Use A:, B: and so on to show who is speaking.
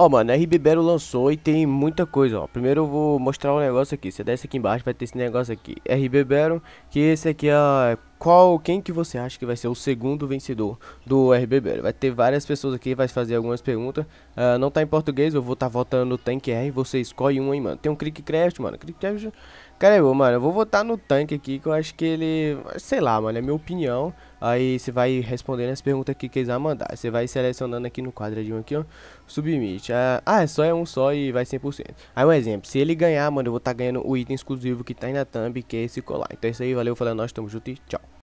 A: Ó, mano, a RB lançou e tem muita coisa, ó. Primeiro eu vou mostrar um negócio aqui. Você desce aqui embaixo, vai ter esse negócio aqui. RB que esse aqui é Qual, quem que você acha que vai ser o segundo vencedor do RB Vai ter várias pessoas aqui, vai fazer algumas perguntas. Uh, não tá em português, eu vou tá votando no Tank R. Você escolhe um aí, mano. Tem um Crick Craft, mano. Crick Cara, eu, mano, eu vou votar no Tank aqui, que eu acho que ele... Sei lá, mano, é minha opinião. Aí você vai respondendo as perguntas que quiser mandar. Você vai selecionando aqui no quadradinho aqui, ó. Submit. Ah, ah, é só é um só e vai 100%. Aí um exemplo. Se ele ganhar, mano, eu vou estar tá ganhando o item exclusivo que tá aí na thumb, que é esse colar. Então é isso aí. Valeu, falando é nós. Tamo junto e tchau.